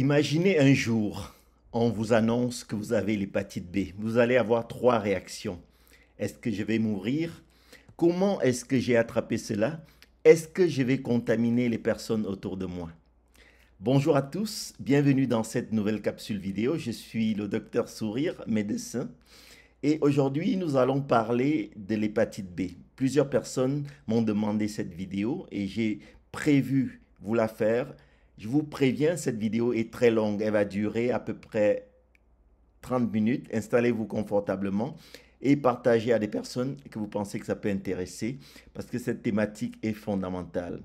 Imaginez un jour, on vous annonce que vous avez l'hépatite B. Vous allez avoir trois réactions. Est-ce que je vais mourir Comment est-ce que j'ai attrapé cela Est-ce que je vais contaminer les personnes autour de moi Bonjour à tous, bienvenue dans cette nouvelle capsule vidéo. Je suis le docteur Sourire, médecin. Et aujourd'hui, nous allons parler de l'hépatite B. Plusieurs personnes m'ont demandé cette vidéo et j'ai prévu vous la faire je vous préviens, cette vidéo est très longue. Elle va durer à peu près 30 minutes. Installez-vous confortablement et partagez à des personnes que vous pensez que ça peut intéresser parce que cette thématique est fondamentale.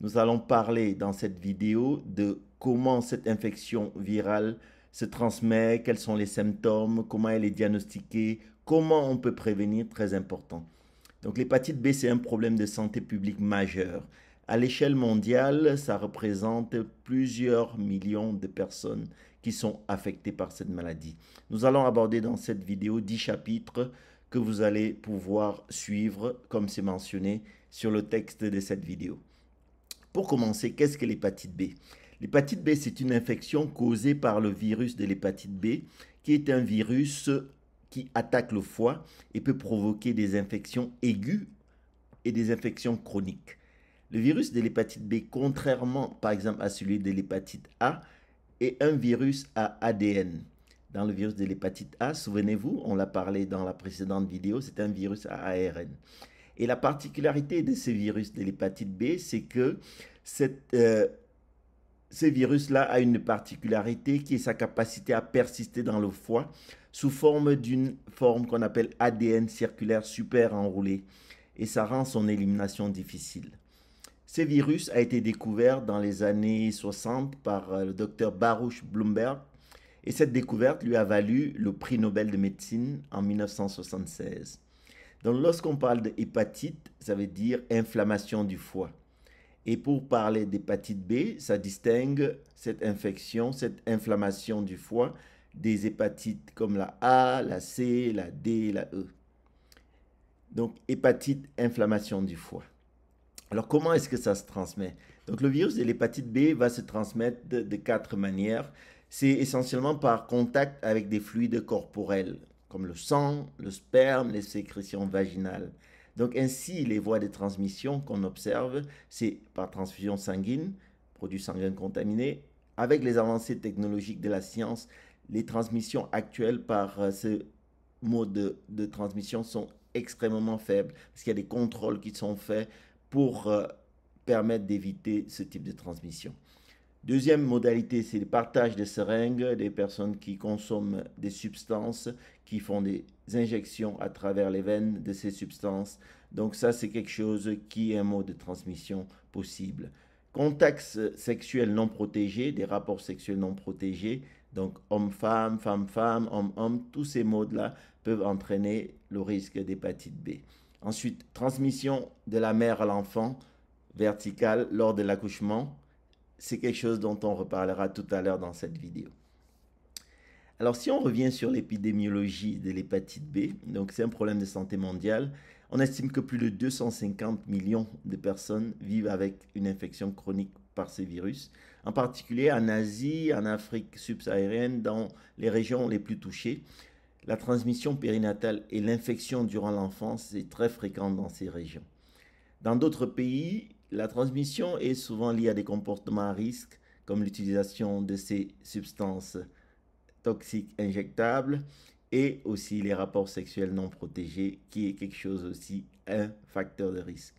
Nous allons parler dans cette vidéo de comment cette infection virale se transmet, quels sont les symptômes, comment elle est diagnostiquée, comment on peut prévenir, très important. Donc l'hépatite B, c'est un problème de santé publique majeur. À l'échelle mondiale, ça représente plusieurs millions de personnes qui sont affectées par cette maladie. Nous allons aborder dans cette vidéo 10 chapitres que vous allez pouvoir suivre, comme c'est mentionné sur le texte de cette vidéo. Pour commencer, qu'est-ce que l'hépatite B L'hépatite B, c'est une infection causée par le virus de l'hépatite B, qui est un virus qui attaque le foie et peut provoquer des infections aiguës et des infections chroniques. Le virus de l'hépatite B, contrairement par exemple à celui de l'hépatite A, est un virus à ADN. Dans le virus de l'hépatite A, souvenez-vous, on l'a parlé dans la précédente vidéo, c'est un virus à ARN. Et la particularité de ce virus de l'hépatite B, c'est que euh, ce virus-là a une particularité qui est sa capacité à persister dans le foie sous forme d'une forme qu'on appelle ADN circulaire super enroulée. Et ça rend son élimination difficile. Ce virus a été découvert dans les années 60 par euh, le docteur Baruch Bloomberg et cette découverte lui a valu le prix Nobel de médecine en 1976. Donc lorsqu'on parle d'hépatite, ça veut dire inflammation du foie. Et pour parler d'hépatite B, ça distingue cette infection, cette inflammation du foie des hépatites comme la A, la C, la D, la E. Donc hépatite, inflammation du foie. Alors comment est-ce que ça se transmet Donc le virus de l'hépatite B va se transmettre de, quatre manières. C'est essentiellement par contact avec des fluides corporels, comme le sang, le sperme, les sécrétions vaginales. Donc ainsi, les voies de transmission qu'on observe, c'est par transfusion sanguine, produit sanguin contaminé, avec les avancées technologiques de la science, les transmissions actuelles par euh, ce mode de transmission sont extrêmement faibles, parce qu'il y a des contrôles qui sont faits pour euh, permettre d'éviter ce type de transmission. Deuxième modalité, c'est le partage des seringues des personnes qui consomment des substances, qui font des injections à travers les veines de ces substances. Donc ça, c'est quelque chose qui est un mode de transmission possible. Contacts sexuel non protégé, des rapports sexuels non protégés, donc homme-femme, femme-femme, homme-homme, tous ces modes-là peuvent entraîner le risque d'hépatite B. Ensuite, transmission de la mère à l'enfant verticale lors de l'accouchement. C'est quelque chose dont on reparlera tout à l'heure dans cette vidéo. Alors si on revient sur l'épidémiologie de l'hépatite B, donc c'est un problème de santé mondiale, on estime que plus de 250 millions de personnes vivent avec une infection chronique par ces virus, en particulier en Asie, en Afrique subsaharienne, dans les régions les plus touchées. La transmission périnatale et l'infection durant l'enfance est très fréquente dans ces régions. Dans d'autres pays, la transmission est souvent liée à des comportements à risque, comme l'utilisation de ces substances toxiques injectables et aussi les rapports sexuels non protégés, qui est quelque chose aussi, un facteur de risque.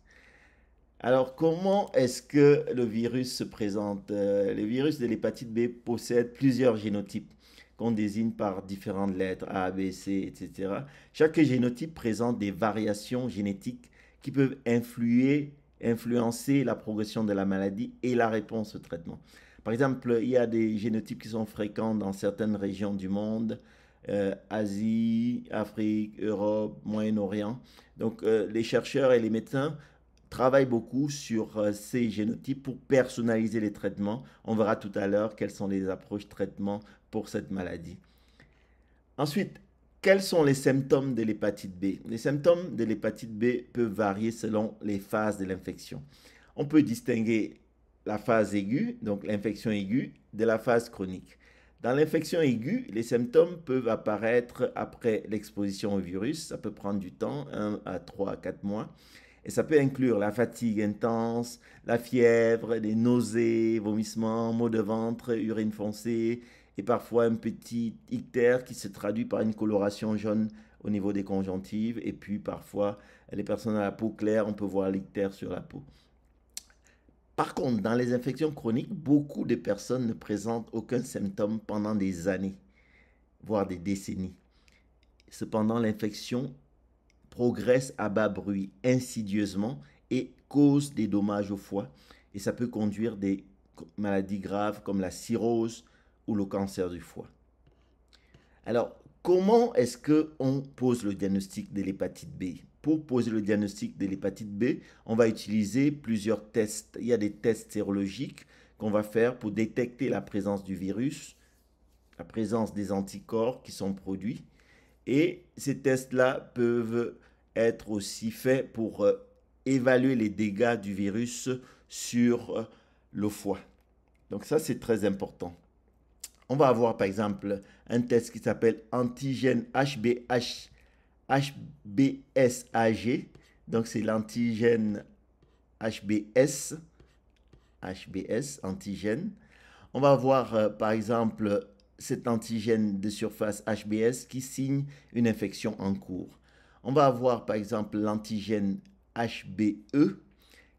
Alors, comment est-ce que le virus se présente euh, Le virus de l'hépatite B possède plusieurs génotypes qu'on désigne par différentes lettres A, B, C, etc. Chaque génotype présente des variations génétiques qui peuvent influer, influencer la progression de la maladie et la réponse au traitement. Par exemple, il y a des génotypes qui sont fréquents dans certaines régions du monde, euh, Asie, Afrique, Europe, Moyen-Orient. Donc euh, les chercheurs et les médecins travaillent beaucoup sur euh, ces génotypes pour personnaliser les traitements. On verra tout à l'heure quelles sont les approches traitement-traitement pour cette maladie. Ensuite, quels sont les symptômes de l'hépatite B Les symptômes de l'hépatite B peuvent varier selon les phases de l'infection. On peut distinguer la phase aiguë, donc l'infection aiguë, de la phase chronique. Dans l'infection aiguë, les symptômes peuvent apparaître après l'exposition au virus. Ça peut prendre du temps, 1 à 3 à 4 mois. Et ça peut inclure la fatigue intense, la fièvre, des nausées, vomissements, maux de ventre, urine foncée, et parfois un petit ictère qui se traduit par une coloration jaune au niveau des conjonctives. Et puis parfois, les personnes à la peau claire, on peut voir l'ictère sur la peau. Par contre, dans les infections chroniques, beaucoup de personnes ne présentent aucun symptôme pendant des années, voire des décennies. Cependant, l'infection progresse à bas bruit, insidieusement, et cause des dommages au foie. Et ça peut conduire des maladies graves comme la cirrhose, ou le cancer du foie. Alors, comment est-ce que on pose le diagnostic de l'hépatite B Pour poser le diagnostic de l'hépatite B, on va utiliser plusieurs tests. Il y a des tests sérologiques qu'on va faire pour détecter la présence du virus, la présence des anticorps qui sont produits. Et ces tests-là peuvent être aussi faits pour euh, évaluer les dégâts du virus sur euh, le foie. Donc ça, c'est très important. On va avoir par exemple un test qui s'appelle antigène HBH, HBSAG. Donc c'est l'antigène HBS, HBS, antigène. On va avoir euh, par exemple cet antigène de surface HBS qui signe une infection en cours. On va avoir par exemple l'antigène HBE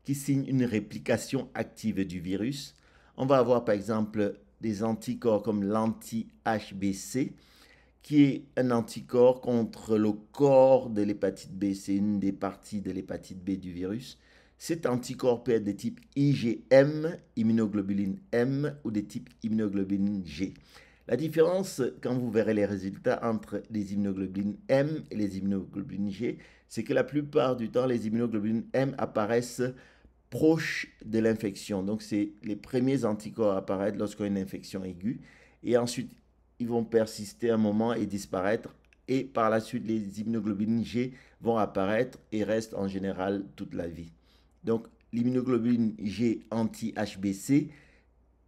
qui signe une réplication active du virus. On va avoir par exemple des anticorps comme l'anti-HBC, qui est un anticorps contre le corps de l'hépatite B. C'est une des parties de l'hépatite B du virus. Cet anticorps peut être de type IgM, immunoglobuline M, ou de type immunoglobuline G. La différence, quand vous verrez les résultats entre les immunoglobulines M et les immunoglobulines G, c'est que la plupart du temps, les immunoglobulines M apparaissent proche de l'infection. Donc, c'est les premiers anticorps à apparaître lorsqu'on a une infection aiguë. Et ensuite, ils vont persister un moment et disparaître. Et par la suite, les immunoglobulines G vont apparaître et restent en général toute la vie. Donc, l'immunoglobuline G anti-HBC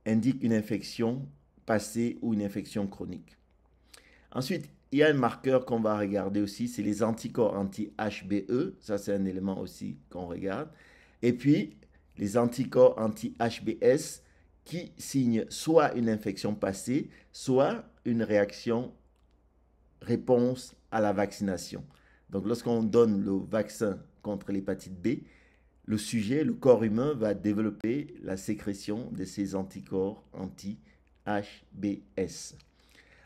indique une infection passée ou une infection chronique. Ensuite, il y a un marqueur qu'on va regarder aussi, c'est les anticorps anti-HBE. Ça, c'est un élément aussi qu'on regarde. Et puis, les anticorps anti-HBS qui signent soit une infection passée, soit une réaction réponse à la vaccination. Donc lorsqu'on donne le vaccin contre l'hépatite B, le sujet, le corps humain va développer la sécrétion de ces anticorps anti-HBS.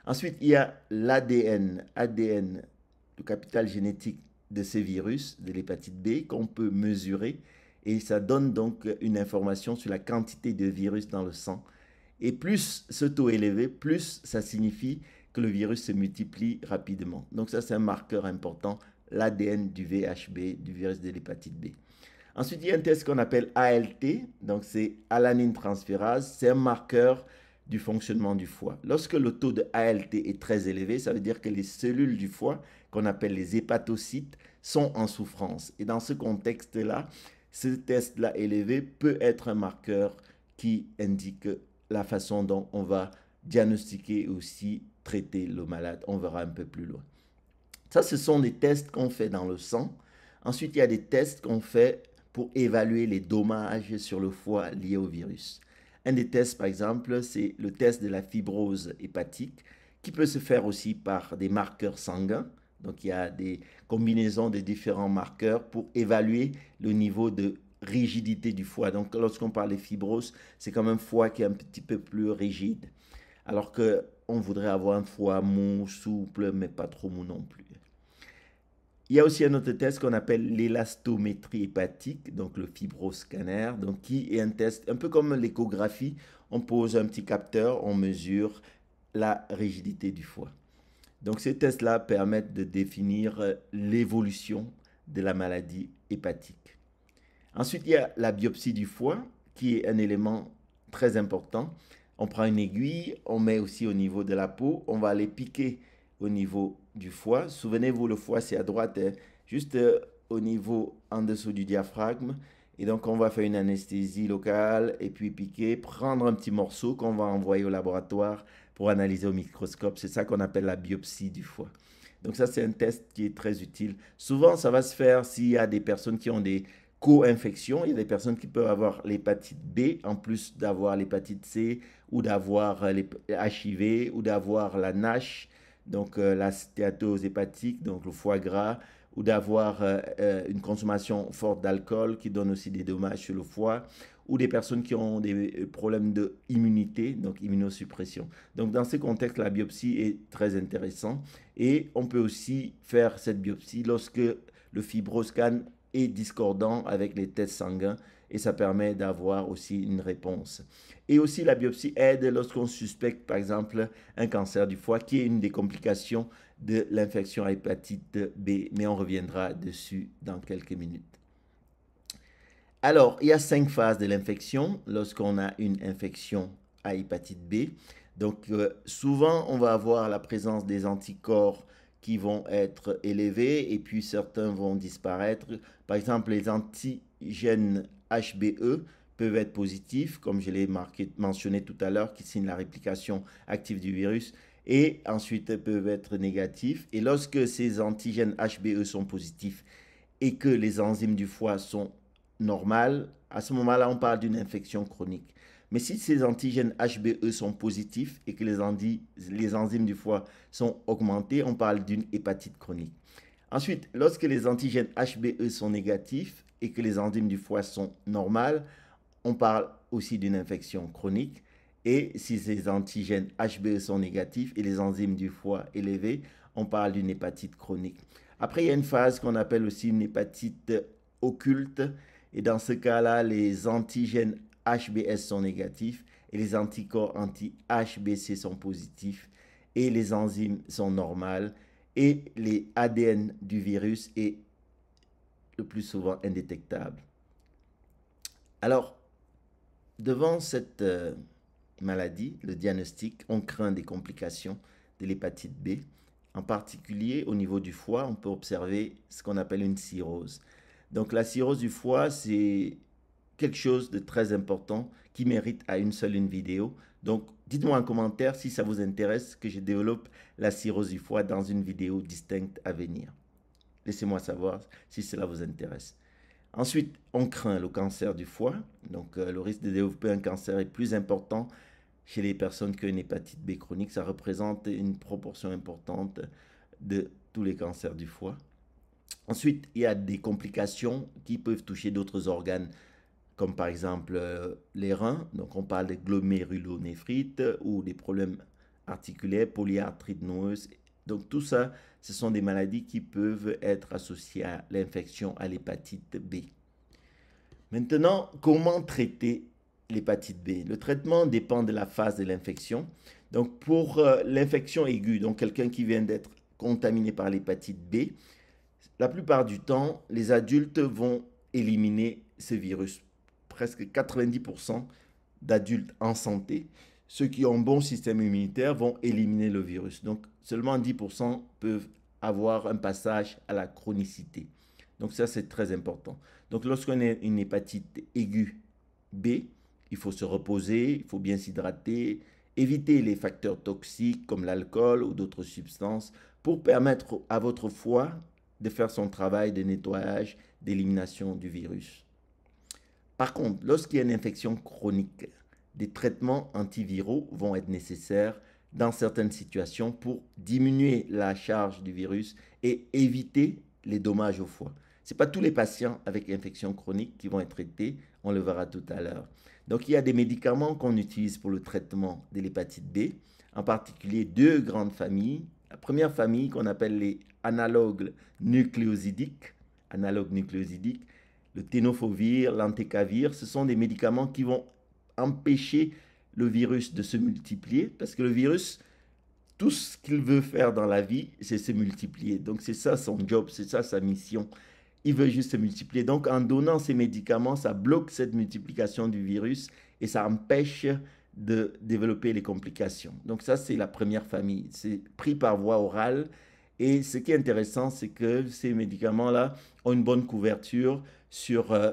Ensuite, il y a l'ADN, ADN, le capital génétique de ces virus, de l'hépatite B, qu'on peut mesurer et ça donne donc une information sur la quantité de virus dans le sang. Et plus ce taux est élevé, plus ça signifie que le virus se multiplie rapidement. Donc ça, c'est un marqueur important, l'ADN du VHB, du virus de l'hépatite B. Ensuite, il y a un test qu'on appelle ALT, donc c'est alanine transférase, c'est un marqueur du fonctionnement du foie. Lorsque le taux de ALT est très élevé, ça veut dire que les cellules du foie, qu'on appelle les hépatocytes, sont en souffrance. Et dans ce contexte-là, ce test-là élevé peut être un marqueur qui indique la façon dont on va diagnostiquer aussi traiter le malade. On verra un peu plus loin. Ça, ce sont des tests qu'on fait dans le sang. Ensuite, il y a des tests qu'on fait pour évaluer les dommages sur le foie liés au virus. Un des tests, par exemple, c'est le test de la fibrose hépatique, qui peut se faire aussi par des marqueurs sanguins, donc il y a des combinaisons de différents marqueurs pour évaluer le niveau de rigidité du foie. Donc lorsqu'on parle de fibrose, c'est comme un foie qui est un petit peu plus rigide. Alors que on voudrait avoir un foie mou, souple, mais pas trop mou non plus. Il y a aussi un autre test qu'on appelle l'élastométrie hépatique, donc le fibroscanner, donc qui est un test un peu comme l'échographie. On pose un petit capteur, on mesure la rigidité du foie. Donc ces tests-là permettent de définir euh, l'évolution de la maladie hépatique. Ensuite, il y a la biopsie du foie, qui est un élément très important. On prend une aiguille, on met aussi au niveau de la peau, on va aller piquer au niveau du foie. Souvenez-vous, le foie, c'est à droite, hein, juste euh, au niveau en dessous du diaphragme. Et donc, on va faire une anesthésie locale et puis piquer, prendre un petit morceau qu'on va envoyer au laboratoire pour analyser au microscope. C'est ça qu'on appelle la biopsie du foie. Donc ça, c'est un test qui est très utile. Souvent, ça va se faire s'il y a des personnes qui ont des co-infections. Il y a des personnes qui peuvent avoir l'hépatite B en plus d'avoir l'hépatite C ou d'avoir les HIV ou d'avoir la NASH, donc euh, la stéatose hépatique, donc le foie gras ou d'avoir euh, euh, une consommation forte d'alcool qui donne aussi des dommages sur le foie ou des personnes qui ont des euh, problèmes de immunité, donc immunosuppression. Donc dans ces contextes, la biopsie est très intéressante et on peut aussi faire cette biopsie lorsque le fibroscan est discordant avec les tests sanguins et ça permet d'avoir aussi une réponse. Et aussi la biopsie aide lorsqu'on suspecte par exemple un cancer du foie qui est une des complications de l'infection à hépatite B, mais on reviendra dessus dans quelques minutes. Alors, il y a cinq phases de l'infection lorsqu'on a une infection à hépatite B. Donc, euh, souvent, on va avoir la présence des anticorps qui vont être élevés et puis certains vont disparaître. Par exemple, les antigènes HBE peuvent être positifs, comme je l'ai mentionné tout à l'heure, qui signent la réplication active du virus et ensuite elles peuvent être négatifs. Et lorsque ces antigènes HBE sont positifs et que les enzymes du foie sont normales, à ce moment-là, on parle d'une infection chronique. Mais si ces antigènes HBE sont positifs et que les, les enzymes du foie sont augmentées, on parle d'une hépatite chronique. Ensuite, lorsque les antigènes HBE sont négatifs et que les enzymes du foie sont normales, on parle aussi d'une infection chronique. Et si ces antigènes HBE sont négatifs et les enzymes du foie élevées, on parle d'une hépatite chronique. Après, il y a une phase qu'on appelle aussi une hépatite occulte. Et dans ce cas-là, les antigènes HBS sont négatifs et les anticorps anti-HBC sont positifs et les enzymes sont normales et les ADN du virus est le plus souvent indétectable. Alors, devant cette euh, maladie, le diagnostic, on craint des complications de l'hépatite B. En particulier, au niveau du foie, on peut observer ce qu'on appelle une cirrhose. Donc la cirrhose du foie, c'est quelque chose de très important qui mérite à une seule une vidéo. Donc dites-moi en commentaire si ça vous intéresse que je développe la cirrhose du foie dans une vidéo distincte à venir. Laissez-moi savoir si cela vous intéresse. Ensuite, on craint le cancer du foie. Donc, euh, le risque de développer un cancer est plus important chez les personnes qui ont une hépatite B chronique, ça représente une proportion importante de tous les cancers du foie. Ensuite, il y a des complications qui peuvent toucher d'autres organes, comme par exemple euh, les reins. Donc, on parle de glomérulonéphrite ou des problèmes articulaires, polyarthrite noeuse. Donc, tout ça, ce sont des maladies qui peuvent être associées à l'infection à l'hépatite B. Maintenant, comment traiter l'hépatite B. Le traitement dépend de la phase de l'infection. Donc pour euh, l'infection aiguë, donc quelqu'un qui vient d'être contaminé par l'hépatite B, la plupart du temps, les adultes vont éliminer ce virus. Presque 90% d'adultes en santé, ceux qui ont un bon système immunitaire vont éliminer le virus. Donc seulement 10% peuvent avoir un passage à la chronicité. Donc ça, c'est très important. Donc lorsqu'on a une hépatite aiguë B, il faut se reposer, il faut bien s'hydrater, éviter les facteurs toxiques comme l'alcool ou d'autres substances pour permettre à votre foie de faire son travail de nettoyage, d'élimination du virus. Par contre, lorsqu'il y a une infection chronique, des traitements antiviraux vont être nécessaires dans certaines situations pour diminuer la charge du virus et éviter les dommages au foie. Ce n'est pas tous les patients avec infection chronique qui vont être traités, on le verra tout à l'heure. Donc il y a des médicaments qu'on utilise pour le traitement de l'hépatite B, en particulier deux grandes familles. La première famille qu'on appelle les analogues nucléosidiques, analogues nucléosidiques, le ténofovir, l'antécavir, ce sont des médicaments qui vont empêcher le virus de se multiplier parce que le virus, tout ce qu'il veut faire dans la vie, c'est se multiplier. Donc c'est ça son job, c'est ça sa mission il veut juste se multiplier. Donc en donnant ces médicaments, ça bloque cette multiplication du virus et ça empêche de développer les complications. Donc ça, c'est la première famille. C'est pris par voie orale. Et ce qui est intéressant, c'est que ces médicaments-là ont une bonne couverture sur euh,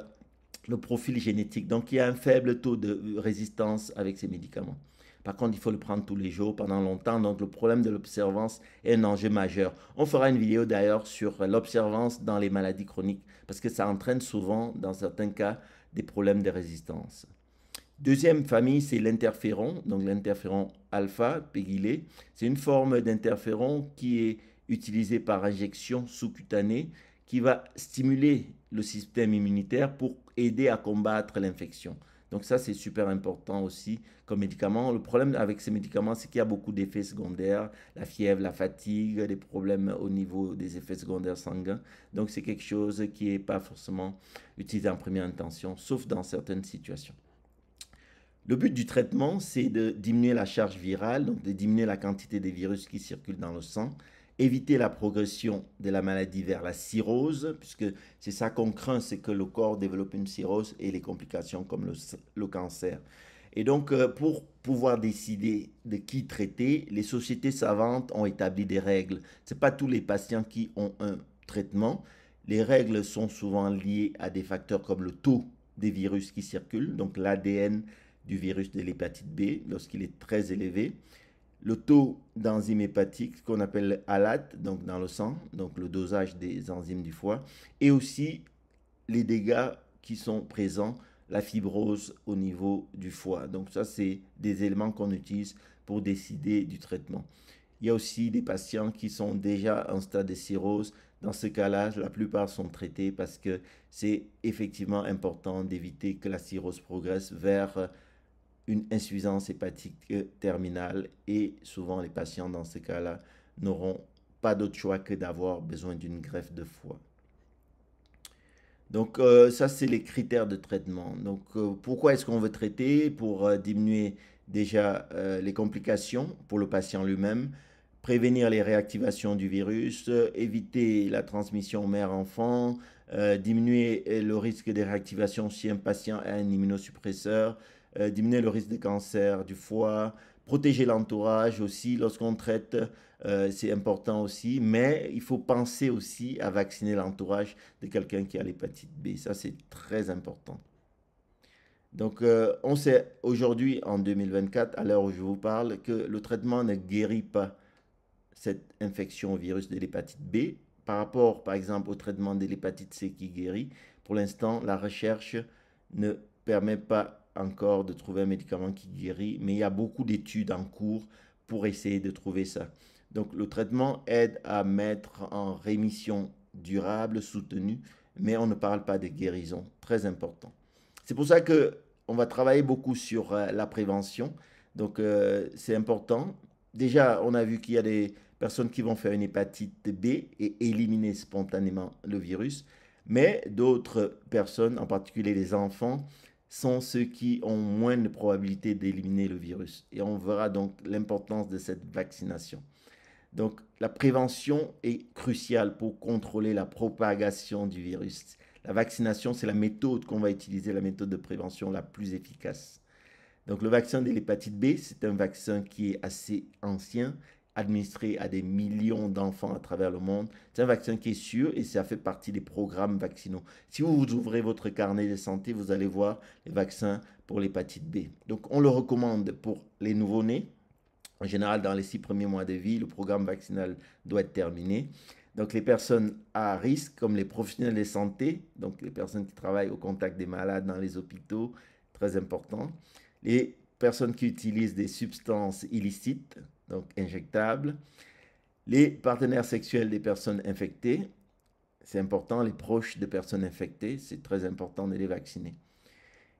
le profil génétique. Donc il y a un faible taux de résistance avec ces médicaments. Par contre, il faut le prendre tous les jours, pendant longtemps. Donc, le problème de l'observance est un enjeu majeur. On fera une vidéo d'ailleurs sur l'observance dans les maladies chroniques, parce que ça entraîne souvent, dans certains cas, des problèmes de résistance. Deuxième famille, c'est l'interféron, donc l'interféron alpha, pégylé. C'est une forme d'interféron qui est utilisée par injection sous-cutanée, qui va stimuler le système immunitaire pour aider à combattre l'infection. Donc ça, c'est super important aussi comme médicament. Le problème avec ces médicaments, c'est qu'il y a beaucoup d'effets secondaires, la fièvre, la fatigue, des problèmes au niveau des effets secondaires sanguins. Donc c'est quelque chose qui n'est pas forcément utilisé en première intention, sauf dans certaines situations. Le but du traitement, c'est de diminuer la charge virale, donc de diminuer la quantité des virus qui circulent dans le sang éviter la progression de la maladie vers la cirrhose, puisque c'est ça qu'on craint, c'est que le corps développe une cirrhose et les complications comme le, le cancer. Et donc, euh, pour pouvoir décider de qui traiter, les sociétés savantes ont établi des règles. Ce n'est pas tous les patients qui ont un traitement. Les règles sont souvent liées à des facteurs comme le taux des virus qui circulent, donc l'ADN du virus de l'hépatite B lorsqu'il est très élevé, le taux d'enzymes hépatiques qu'on appelle ALAT, donc dans le sang, donc le dosage des enzymes du foie, et aussi les dégâts qui sont présents, la fibrose au niveau du foie. Donc ça, c'est des éléments qu'on utilise pour décider du traitement. Il y a aussi des patients qui sont déjà en stade de cirrhose. Dans ce cas-là, la plupart sont traités parce que c'est effectivement important d'éviter que la cirrhose progresse vers une insuffisance hépatique euh, terminale et souvent les patients dans ces cas-là n'auront pas d'autre choix que d'avoir besoin d'une greffe de foie. Donc euh, ça, c'est les critères de traitement. Donc euh, pourquoi est-ce qu'on veut traiter Pour diminuer déjà les complications pour le patient lui-même, prévenir les réactivations du virus, éviter la transmission mère-enfant, diminuer le risque des réactivations si un patient a un immunosuppresseur, euh, diminuer le risque de cancer du foie, protéger l'entourage aussi lorsqu'on traite, euh, c'est important aussi, mais il faut penser aussi à vacciner l'entourage de quelqu'un qui a l'hépatite B, ça c'est très important. Donc euh, on sait aujourd'hui en 2024, à l'heure où je vous parle, que le traitement ne guérit pas cette infection au virus de l'hépatite B par rapport par exemple au traitement de l'hépatite C qui guérit. Pour l'instant, la recherche ne permet pas encore de trouver un médicament qui guérit, mais il y a beaucoup d'études en cours pour essayer de trouver ça. Donc le traitement aide à mettre en rémission durable, soutenue, mais on ne parle pas de guérison, très important. C'est pour ça que on va travailler beaucoup sur euh, la prévention. Donc euh, c'est important. Déjà, on a vu qu'il y a des personnes qui vont faire une hépatite B et éliminer spontanément le virus, mais d'autres personnes, en particulier les enfants, sont ceux qui ont moins de probabilité d'éliminer le virus. Et on verra donc l'importance de cette vaccination. Donc la prévention est cruciale pour contrôler la propagation du virus. La vaccination, c'est la méthode qu'on va utiliser, la méthode de prévention la plus efficace. Donc le vaccin de l'hépatite B, c'est un vaccin qui est assez ancien administré à des millions d'enfants à travers le monde. C'est un vaccin qui est sûr et ça fait partie des programmes vaccinaux. Si vous ouvrez votre carnet de santé, vous allez voir les vaccins pour l'hépatite B. Donc on le recommande pour les nouveau-nés. En général, dans les six premiers mois de vie, le programme vaccinal doit être terminé. Donc les personnes à risque, comme les professionnels de santé, donc les personnes qui travaillent au contact des malades dans les hôpitaux, très important. Les personnes qui utilisent des substances illicites, donc injectables, les partenaires sexuels des personnes infectées, c'est important, les proches de personnes infectées, c'est très important de les vacciner.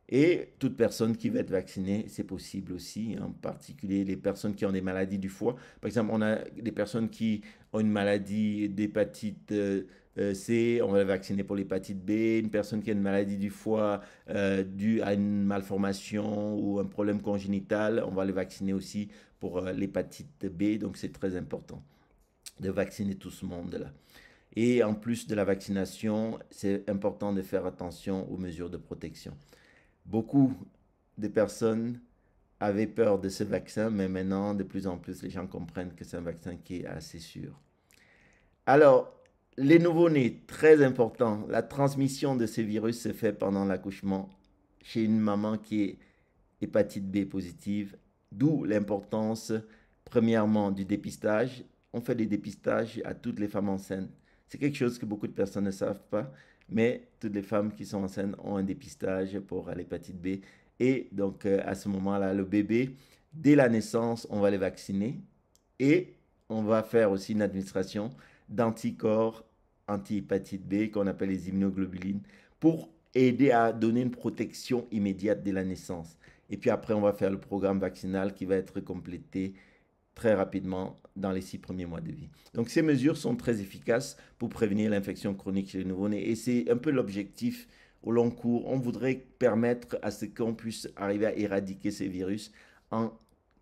Et toute personne qui va être vaccinée, c'est possible aussi, en particulier les personnes qui ont des maladies du foie. Par exemple, on a des personnes qui ont une maladie d'hépatite euh, C, on va les vacciner pour l'hépatite B. Une personne qui a une maladie du foie euh, due à une malformation ou un problème congénital, on va les vacciner aussi pour euh, l'hépatite B, donc c'est très important de vacciner tout ce monde-là. Et en plus de la vaccination, c'est important de faire attention aux mesures de protection. Beaucoup de personnes avaient peur de ce vaccin, mais maintenant, de plus en plus, les gens comprennent que c'est un vaccin qui est assez sûr. Alors, les nouveau-nés, très important, la transmission de ces virus se fait pendant l'accouchement chez une maman qui est hépatite B positive D'où l'importance, premièrement, du dépistage. On fait des dépistages à toutes les femmes enceintes. C'est quelque chose que beaucoup de personnes ne savent pas, mais toutes les femmes qui sont enceintes ont un dépistage pour l'hépatite B. Et donc, euh, à ce moment-là, le bébé, dès la naissance, on va les vacciner et on va faire aussi une administration d'anticorps anti-hépatite B qu'on appelle les immunoglobulines pour aider à donner une protection immédiate dès la naissance. Et puis après, on va faire le programme vaccinal qui va être complété très rapidement dans les six premiers mois de vie. Donc ces mesures sont très efficaces pour prévenir l'infection chronique chez les nouveau-nés. Et c'est un peu l'objectif au long cours. On voudrait permettre à ce qu'on puisse arriver à éradiquer ces virus en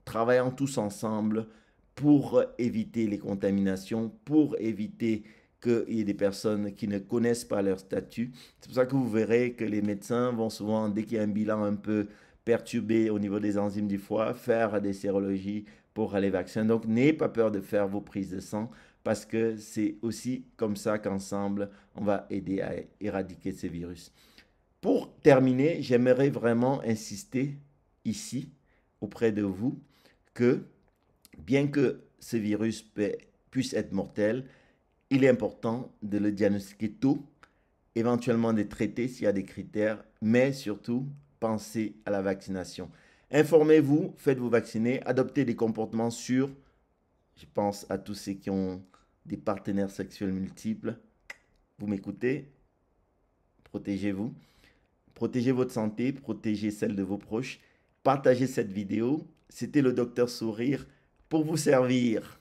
travaillant tous ensemble pour éviter les contaminations, pour éviter qu'il y ait des personnes qui ne connaissent pas leur statut. C'est pour ça que vous verrez que les médecins vont souvent, dès qu'il y a un bilan un peu perturbé au niveau des enzymes du foie, faire des sérologies pour les vaccins. Donc n'ayez pas peur de faire vos prises de sang parce que c'est aussi comme ça qu'ensemble, on va aider à éradiquer ces virus. Pour terminer, j'aimerais vraiment insister ici auprès de vous que bien que ce virus puisse être mortel, il est important de le diagnostiquer tôt, éventuellement de traiter s'il y a des critères, mais surtout, pensez à la vaccination. Informez-vous, faites-vous vacciner, adoptez des comportements sûrs. Je pense à tous ceux qui ont des partenaires sexuels multiples. Vous m'écoutez Protégez-vous. Protégez votre santé, protégez celle de vos proches. Partagez cette vidéo. C'était le docteur Sourire pour vous servir.